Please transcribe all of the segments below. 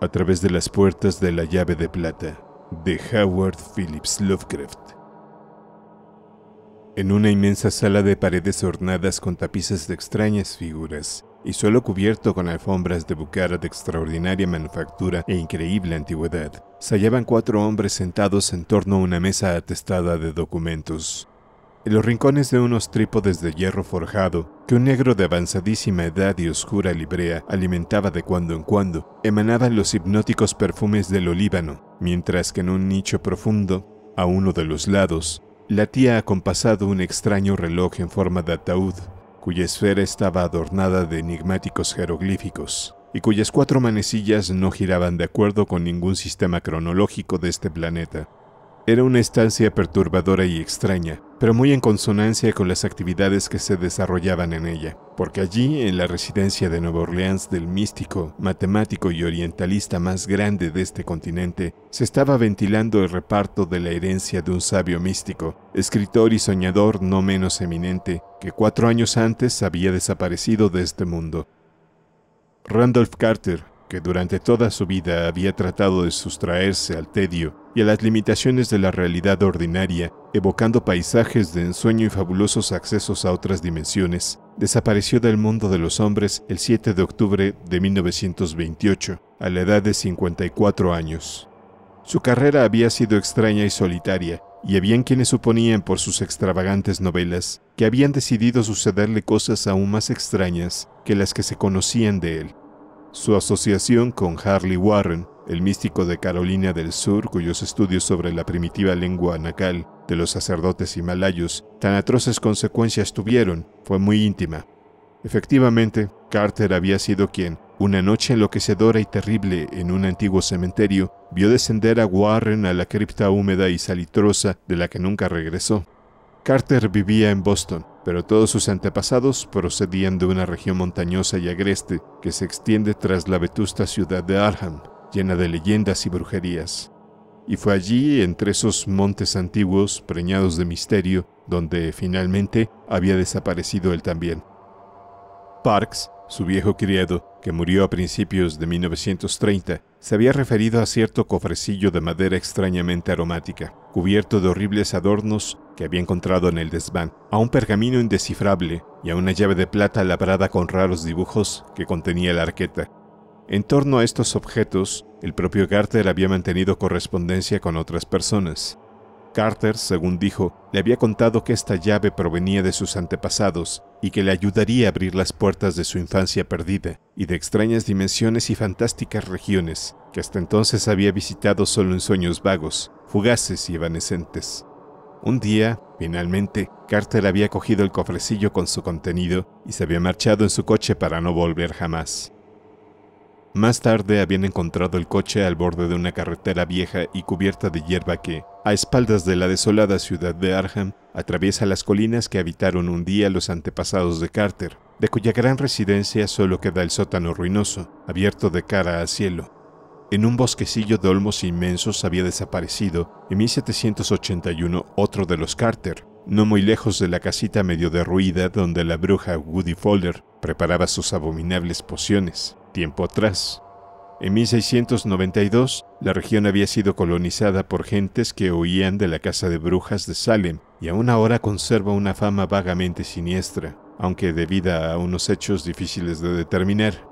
a través de las puertas de la llave de plata de Howard Phillips Lovecraft. En una inmensa sala de paredes ornadas con tapices de extrañas figuras y suelo cubierto con alfombras de bucara de extraordinaria manufactura e increíble antigüedad, se hallaban cuatro hombres sentados en torno a una mesa atestada de documentos, en los rincones de unos trípodes de hierro forjado que un negro de avanzadísima edad y oscura librea alimentaba de cuando en cuando, emanaban los hipnóticos perfumes del olíbano, mientras que en un nicho profundo, a uno de los lados, latía acompasado un extraño reloj en forma de ataúd, cuya esfera estaba adornada de enigmáticos jeroglíficos, y cuyas cuatro manecillas no giraban de acuerdo con ningún sistema cronológico de este planeta. Era una estancia perturbadora y extraña, pero muy en consonancia con las actividades que se desarrollaban en ella, porque allí, en la residencia de Nueva Orleans del místico, matemático y orientalista más grande de este continente, se estaba ventilando el reparto de la herencia de un sabio místico, escritor y soñador no menos eminente, que cuatro años antes había desaparecido de este mundo. Randolph Carter, que durante toda su vida había tratado de sustraerse al tedio y a las limitaciones de la realidad ordinaria, evocando paisajes de ensueño y fabulosos accesos a otras dimensiones, desapareció del mundo de los hombres el 7 de octubre de 1928, a la edad de 54 años. Su carrera había sido extraña y solitaria, y habían quienes suponían por sus extravagantes novelas que habían decidido sucederle cosas aún más extrañas que las que se conocían de él. Su asociación con Harley Warren, el místico de Carolina del Sur, cuyos estudios sobre la primitiva lengua nacal de los sacerdotes himalayos tan atroces consecuencias tuvieron, fue muy íntima. Efectivamente, Carter había sido quien, una noche enloquecedora y terrible en un antiguo cementerio, vio descender a Warren a la cripta húmeda y salitrosa de la que nunca regresó. Carter vivía en Boston, pero todos sus antepasados procedían de una región montañosa y agreste que se extiende tras la vetusta ciudad de Arham, llena de leyendas y brujerías. Y fue allí, entre esos montes antiguos, preñados de misterio, donde finalmente había desaparecido él también. Parks, su viejo criado, que murió a principios de 1930, se había referido a cierto cofrecillo de madera extrañamente aromática, cubierto de horribles adornos que había encontrado en el desván, a un pergamino indescifrable y a una llave de plata labrada con raros dibujos que contenía la arqueta. En torno a estos objetos, el propio Carter había mantenido correspondencia con otras personas. Carter, según dijo, le había contado que esta llave provenía de sus antepasados y que le ayudaría a abrir las puertas de su infancia perdida y de extrañas dimensiones y fantásticas regiones que hasta entonces había visitado solo en sueños vagos, fugaces y evanescentes. Un día, finalmente, Carter había cogido el cofrecillo con su contenido y se había marchado en su coche para no volver jamás. Más tarde habían encontrado el coche al borde de una carretera vieja y cubierta de hierba que, a espaldas de la desolada ciudad de Arham, atraviesa las colinas que habitaron un día los antepasados de Carter, de cuya gran residencia solo queda el sótano ruinoso, abierto de cara al cielo en un bosquecillo de olmos inmensos había desaparecido en 1781 otro de los Carter, no muy lejos de la casita medio derruida donde la bruja Woody Fowler preparaba sus abominables pociones, tiempo atrás. En 1692, la región había sido colonizada por gentes que huían de la casa de brujas de Salem y aún ahora conserva una fama vagamente siniestra, aunque debida a unos hechos difíciles de determinar.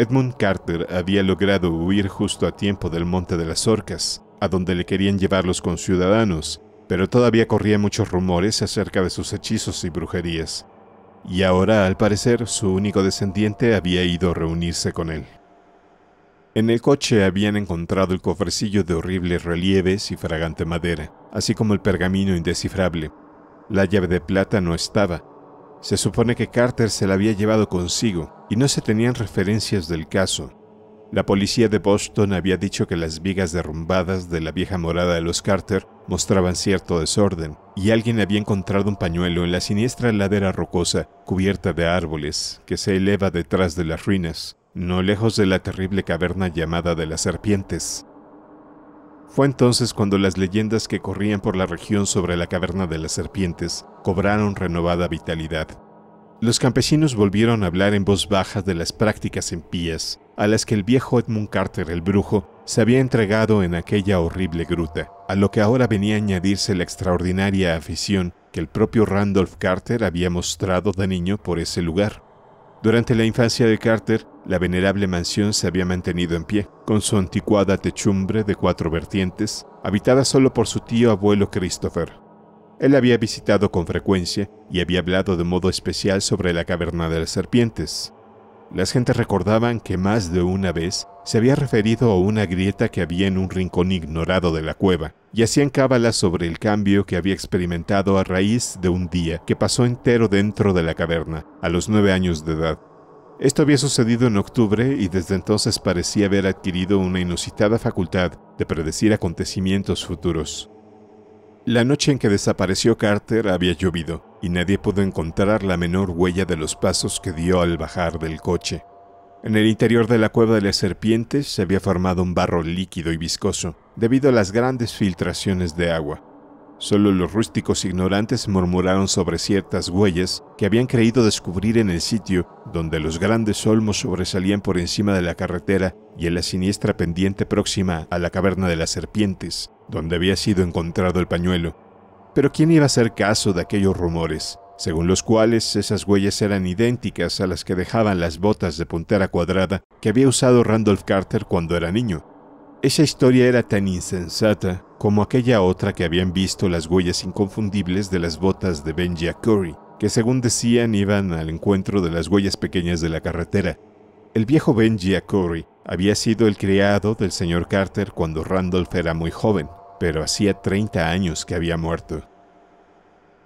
Edmund Carter había logrado huir justo a tiempo del Monte de las Orcas, a donde le querían llevar los conciudadanos, pero todavía corrían muchos rumores acerca de sus hechizos y brujerías, y ahora al parecer su único descendiente había ido a reunirse con él. En el coche habían encontrado el cofrecillo de horribles relieves y fragante madera, así como el pergamino indescifrable. La llave de plata no estaba, se supone que Carter se la había llevado consigo y no se tenían referencias del caso. La policía de Boston había dicho que las vigas derrumbadas de la vieja morada de los Carter mostraban cierto desorden, y alguien había encontrado un pañuelo en la siniestra ladera rocosa cubierta de árboles que se eleva detrás de las ruinas, no lejos de la terrible caverna llamada de las serpientes, fue entonces cuando las leyendas que corrían por la región sobre la caverna de las serpientes cobraron renovada vitalidad. Los campesinos volvieron a hablar en voz baja de las prácticas impías a las que el viejo Edmund Carter el Brujo se había entregado en aquella horrible gruta, a lo que ahora venía a añadirse la extraordinaria afición que el propio Randolph Carter había mostrado de niño por ese lugar. Durante la infancia de Carter, la venerable mansión se había mantenido en pie, con su anticuada techumbre de cuatro vertientes, habitada solo por su tío abuelo Christopher. Él había visitado con frecuencia y había hablado de modo especial sobre la caverna de las serpientes. Las gentes recordaban que más de una vez se había referido a una grieta que había en un rincón ignorado de la cueva, y hacían cábalas sobre el cambio que había experimentado a raíz de un día que pasó entero dentro de la caverna, a los nueve años de edad. Esto había sucedido en octubre y desde entonces parecía haber adquirido una inusitada facultad de predecir acontecimientos futuros. La noche en que desapareció Carter había llovido, y nadie pudo encontrar la menor huella de los pasos que dio al bajar del coche. En el interior de la cueva de las serpientes se había formado un barro líquido y viscoso debido a las grandes filtraciones de agua. Solo los rústicos ignorantes murmuraron sobre ciertas huellas que habían creído descubrir en el sitio donde los grandes olmos sobresalían por encima de la carretera y en la siniestra pendiente próxima a la caverna de las serpientes, donde había sido encontrado el pañuelo. Pero ¿quién iba a hacer caso de aquellos rumores? según los cuales esas huellas eran idénticas a las que dejaban las botas de puntera cuadrada que había usado Randolph Carter cuando era niño. Esa historia era tan insensata como aquella otra que habían visto las huellas inconfundibles de las botas de Benji a que según decían iban al encuentro de las huellas pequeñas de la carretera. El viejo Benji a había sido el criado del señor Carter cuando Randolph era muy joven, pero hacía 30 años que había muerto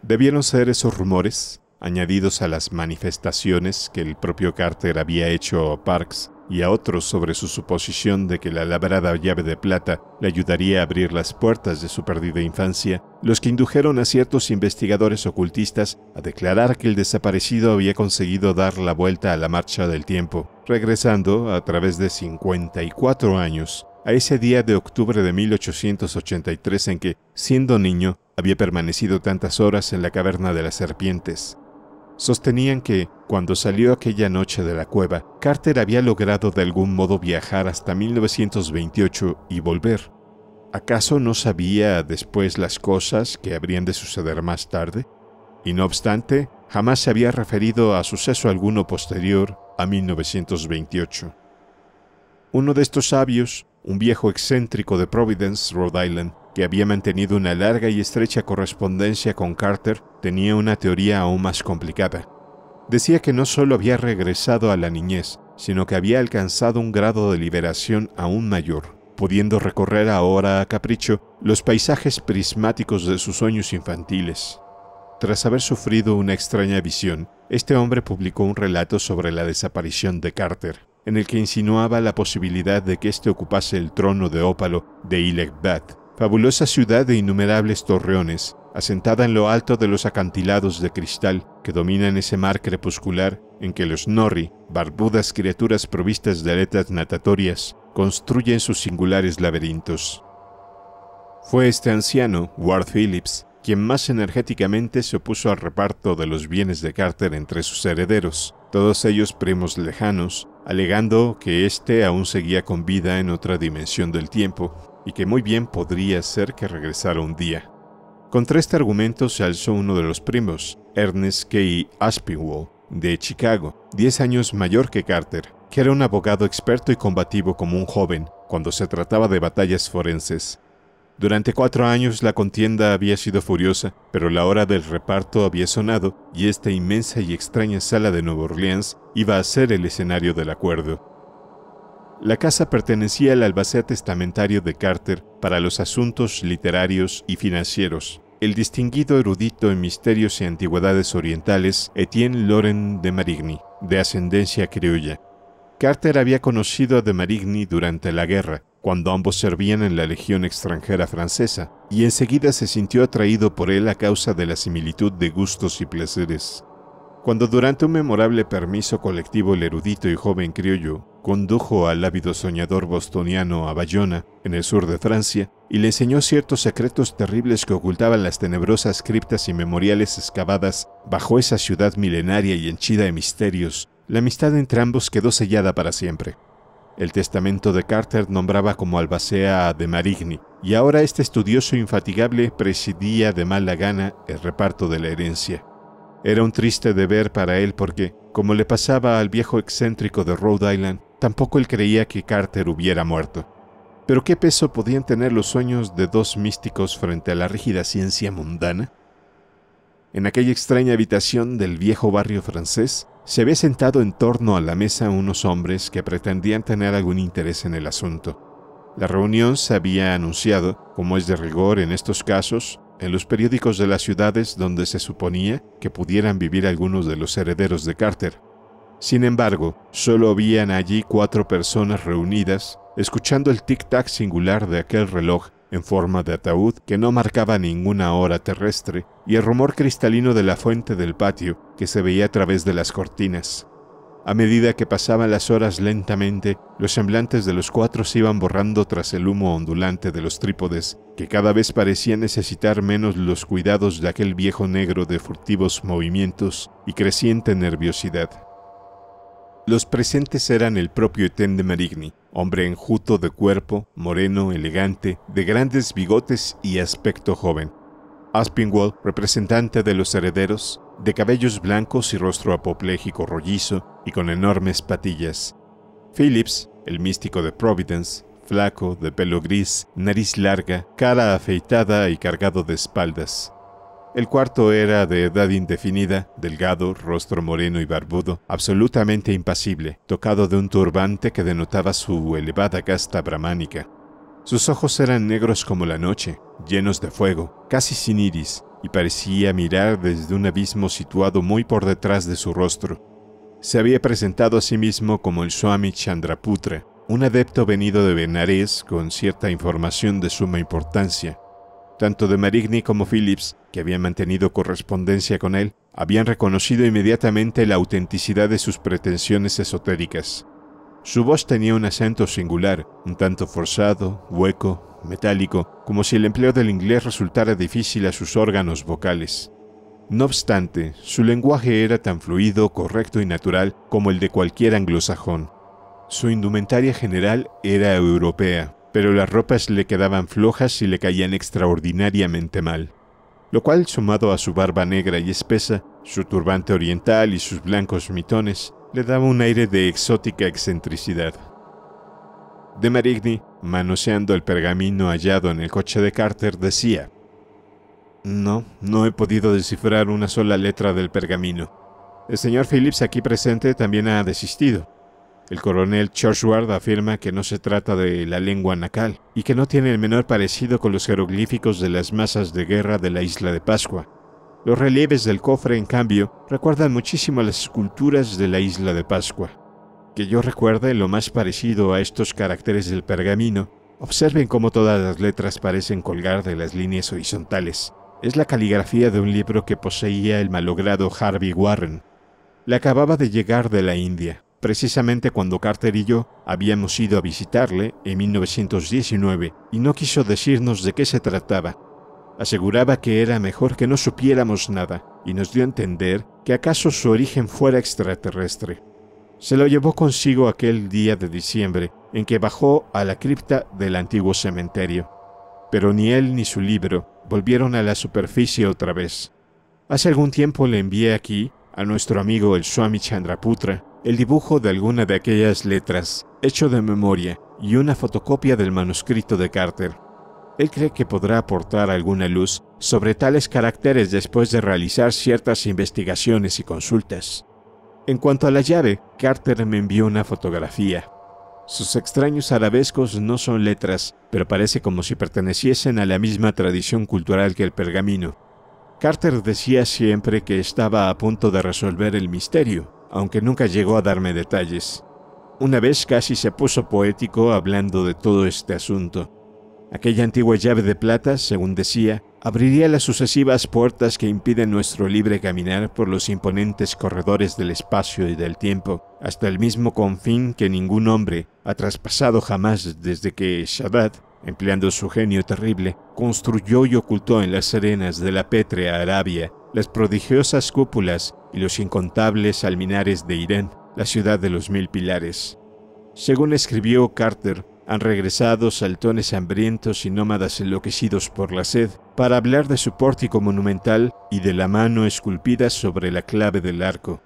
debieron ser esos rumores, añadidos a las manifestaciones que el propio Carter había hecho a Parks y a otros sobre su suposición de que la labrada llave de plata le ayudaría a abrir las puertas de su perdida infancia, los que indujeron a ciertos investigadores ocultistas a declarar que el desaparecido había conseguido dar la vuelta a la marcha del tiempo, regresando a través de 54 años a ese día de octubre de 1883 en que, siendo niño, había permanecido tantas horas en la caverna de las serpientes. Sostenían que, cuando salió aquella noche de la cueva, Carter había logrado de algún modo viajar hasta 1928 y volver. ¿Acaso no sabía después las cosas que habrían de suceder más tarde? Y no obstante, jamás se había referido a suceso alguno posterior a 1928. Uno de estos sabios, un viejo excéntrico de Providence, Rhode Island, que había mantenido una larga y estrecha correspondencia con Carter, tenía una teoría aún más complicada. Decía que no solo había regresado a la niñez, sino que había alcanzado un grado de liberación aún mayor, pudiendo recorrer ahora a capricho los paisajes prismáticos de sus sueños infantiles. Tras haber sufrido una extraña visión, este hombre publicó un relato sobre la desaparición de Carter, en el que insinuaba la posibilidad de que éste ocupase el trono de ópalo de Ilegbat, fabulosa ciudad de innumerables torreones, asentada en lo alto de los acantilados de cristal que dominan ese mar crepuscular en que los Norri, barbudas criaturas provistas de aletas natatorias, construyen sus singulares laberintos. Fue este anciano, Ward Phillips, quien más energéticamente se opuso al reparto de los bienes de Carter entre sus herederos, todos ellos primos lejanos, alegando que éste aún seguía con vida en otra dimensión del tiempo y que muy bien podría ser que regresara un día. Contra este argumento se alzó uno de los primos, Ernest K. Aspinwall, de Chicago, 10 años mayor que Carter, que era un abogado experto y combativo como un joven cuando se trataba de batallas forenses. Durante cuatro años la contienda había sido furiosa, pero la hora del reparto había sonado y esta inmensa y extraña sala de Nueva Orleans iba a ser el escenario del acuerdo. La casa pertenecía al albacea testamentario de Carter para los asuntos literarios y financieros, el distinguido erudito en misterios y antigüedades orientales Etienne Loren de Marigny, de ascendencia criolla. Carter había conocido a de Marigny durante la guerra, cuando ambos servían en la Legión extranjera francesa, y enseguida se sintió atraído por él a causa de la similitud de gustos y placeres. Cuando durante un memorable permiso colectivo el erudito y joven criollo condujo al ávido soñador bostoniano a Bayona, en el sur de Francia, y le enseñó ciertos secretos terribles que ocultaban las tenebrosas criptas y memoriales excavadas bajo esa ciudad milenaria y henchida de misterios, la amistad entre ambos quedó sellada para siempre. El testamento de Carter nombraba como albacea a de Marigny, y ahora este estudioso infatigable presidía de mala gana el reparto de la herencia. Era un triste deber para él porque, como le pasaba al viejo excéntrico de Rhode Island, tampoco él creía que Carter hubiera muerto. Pero ¿qué peso podían tener los sueños de dos místicos frente a la rígida ciencia mundana? En aquella extraña habitación del viejo barrio francés, se ve sentado en torno a la mesa unos hombres que pretendían tener algún interés en el asunto. La reunión se había anunciado, como es de rigor en estos casos, en los periódicos de las ciudades donde se suponía que pudieran vivir algunos de los herederos de Carter. Sin embargo, solo habían allí cuatro personas reunidas, escuchando el tic-tac singular de aquel reloj en forma de ataúd que no marcaba ninguna hora terrestre, y el rumor cristalino de la fuente del patio que se veía a través de las cortinas. A medida que pasaban las horas lentamente, los semblantes de los cuatro se iban borrando tras el humo ondulante de los trípodes, que cada vez parecía necesitar menos los cuidados de aquel viejo negro de furtivos movimientos y creciente nerviosidad. Los presentes eran el propio ten de Marigny, hombre enjuto de cuerpo, moreno, elegante, de grandes bigotes y aspecto joven. Aspinwall, representante de los herederos, de cabellos blancos y rostro apopléjico rollizo y con enormes patillas. Phillips, el místico de Providence, flaco, de pelo gris, nariz larga, cara afeitada y cargado de espaldas. El cuarto era de edad indefinida, delgado, rostro moreno y barbudo, absolutamente impasible, tocado de un turbante que denotaba su elevada casta brahmánica. Sus ojos eran negros como la noche, llenos de fuego, casi sin iris, y parecía mirar desde un abismo situado muy por detrás de su rostro. Se había presentado a sí mismo como el Swami Chandraputra, un adepto venido de Benares con cierta información de suma importancia, tanto de Marigny como Phillips, que habían mantenido correspondencia con él, habían reconocido inmediatamente la autenticidad de sus pretensiones esotéricas. Su voz tenía un acento singular, un tanto forzado, hueco, metálico, como si el empleo del inglés resultara difícil a sus órganos vocales. No obstante, su lenguaje era tan fluido, correcto y natural como el de cualquier anglosajón. Su indumentaria general era europea, pero las ropas le quedaban flojas y le caían extraordinariamente mal, lo cual, sumado a su barba negra y espesa, su turbante oriental y sus blancos mitones, le daba un aire de exótica excentricidad. De Marigny, manoseando el pergamino hallado en el coche de Carter, decía, No, no he podido descifrar una sola letra del pergamino. El señor Phillips aquí presente también ha desistido. El coronel Churchward afirma que no se trata de la lengua nacal y que no tiene el menor parecido con los jeroglíficos de las masas de guerra de la isla de Pascua. Los relieves del cofre, en cambio, recuerdan muchísimo a las esculturas de la isla de Pascua. Que yo recuerde lo más parecido a estos caracteres del pergamino, observen cómo todas las letras parecen colgar de las líneas horizontales. Es la caligrafía de un libro que poseía el malogrado Harvey Warren. Le acababa de llegar de la India precisamente cuando Carter y yo habíamos ido a visitarle en 1919 y no quiso decirnos de qué se trataba. Aseguraba que era mejor que no supiéramos nada y nos dio a entender que acaso su origen fuera extraterrestre. Se lo llevó consigo aquel día de diciembre en que bajó a la cripta del antiguo cementerio. Pero ni él ni su libro volvieron a la superficie otra vez. Hace algún tiempo le envié aquí a nuestro amigo el Swami Chandraputra el dibujo de alguna de aquellas letras, hecho de memoria, y una fotocopia del manuscrito de Carter. Él cree que podrá aportar alguna luz sobre tales caracteres después de realizar ciertas investigaciones y consultas. En cuanto a la llave, Carter me envió una fotografía. Sus extraños arabescos no son letras, pero parece como si perteneciesen a la misma tradición cultural que el pergamino. Carter decía siempre que estaba a punto de resolver el misterio, aunque nunca llegó a darme detalles. Una vez casi se puso poético hablando de todo este asunto. Aquella antigua llave de plata, según decía, abriría las sucesivas puertas que impiden nuestro libre caminar por los imponentes corredores del espacio y del tiempo, hasta el mismo confín que ningún hombre ha traspasado jamás desde que Shaddad, empleando su genio terrible, construyó y ocultó en las arenas de la pétrea Arabia las prodigiosas cúpulas y los incontables alminares de Irán, la ciudad de los mil pilares. Según escribió Carter, han regresado saltones hambrientos y nómadas enloquecidos por la sed para hablar de su pórtico monumental y de la mano esculpida sobre la clave del arco.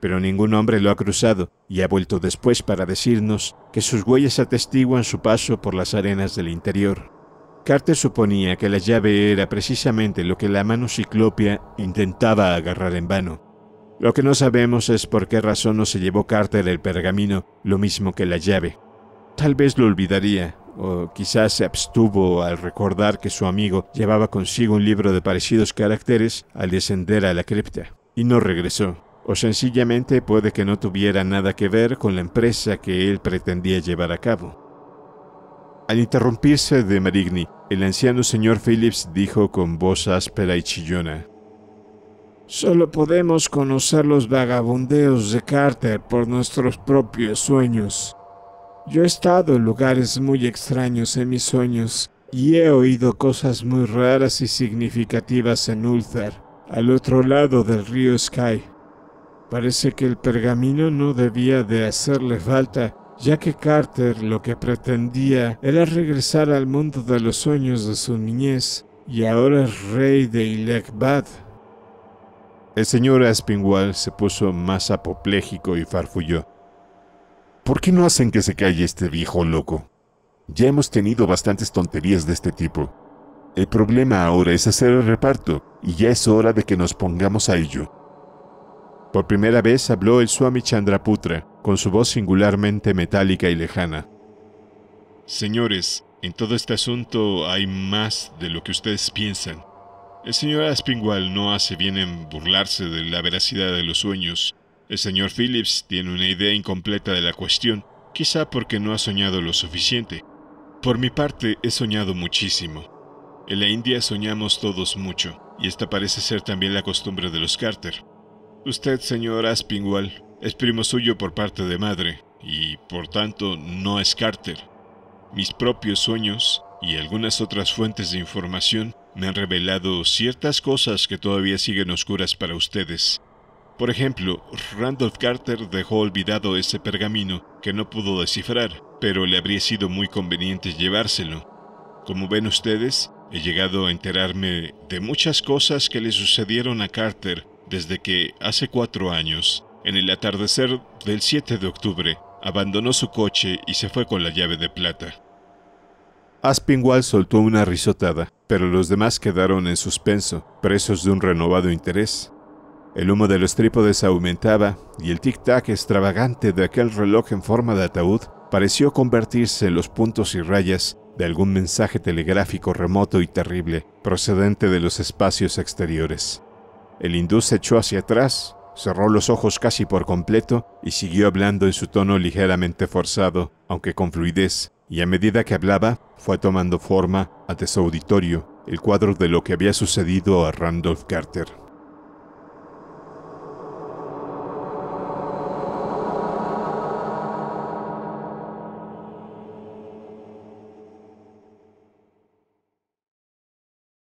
Pero ningún hombre lo ha cruzado y ha vuelto después para decirnos que sus huellas atestiguan su paso por las arenas del interior. Carter suponía que la llave era precisamente lo que la mano ciclopia intentaba agarrar en vano. Lo que no sabemos es por qué razón no se llevó Carter el pergamino, lo mismo que la llave. Tal vez lo olvidaría, o quizás se abstuvo al recordar que su amigo llevaba consigo un libro de parecidos caracteres al descender a la cripta, y no regresó, o sencillamente puede que no tuviera nada que ver con la empresa que él pretendía llevar a cabo. Al interrumpirse de Marigny, el anciano señor Phillips dijo con voz áspera y chillona. Solo podemos conocer los vagabundeos de Carter por nuestros propios sueños. Yo he estado en lugares muy extraños en mis sueños y he oído cosas muy raras y significativas en Ulthar, al otro lado del río Sky. Parece que el pergamino no debía de hacerle falta ya que Carter lo que pretendía era regresar al mundo de los sueños de su niñez y ahora es rey de Ilekbad. El señor Aspinwall se puso más apopléjico y farfulló. ¿Por qué no hacen que se calle este viejo loco? Ya hemos tenido bastantes tonterías de este tipo. El problema ahora es hacer el reparto, y ya es hora de que nos pongamos a ello. Por primera vez habló el Swami Chandraputra, con su voz singularmente metálica y lejana. Señores, en todo este asunto hay más de lo que ustedes piensan. El señor Aspinwall no hace bien en burlarse de la veracidad de los sueños. El señor Phillips tiene una idea incompleta de la cuestión, quizá porque no ha soñado lo suficiente. Por mi parte, he soñado muchísimo. En la India soñamos todos mucho, y esta parece ser también la costumbre de los Carter. Usted, señor Aspinwall, es primo suyo por parte de madre, y por tanto no es Carter. Mis propios sueños y algunas otras fuentes de información me han revelado ciertas cosas que todavía siguen oscuras para ustedes. Por ejemplo, Randolph Carter dejó olvidado ese pergamino que no pudo descifrar, pero le habría sido muy conveniente llevárselo. Como ven ustedes, he llegado a enterarme de muchas cosas que le sucedieron a Carter desde que, hace cuatro años, en el atardecer del 7 de octubre, abandonó su coche y se fue con la llave de plata. Aspinwall soltó una risotada, pero los demás quedaron en suspenso, presos de un renovado interés. El humo de los trípodes aumentaba y el tic-tac extravagante de aquel reloj en forma de ataúd pareció convertirse en los puntos y rayas de algún mensaje telegráfico remoto y terrible procedente de los espacios exteriores. El hindú se echó hacia atrás cerró los ojos casi por completo y siguió hablando en su tono ligeramente forzado, aunque con fluidez, y a medida que hablaba, fue tomando forma ante su auditorio el cuadro de lo que había sucedido a Randolph Carter.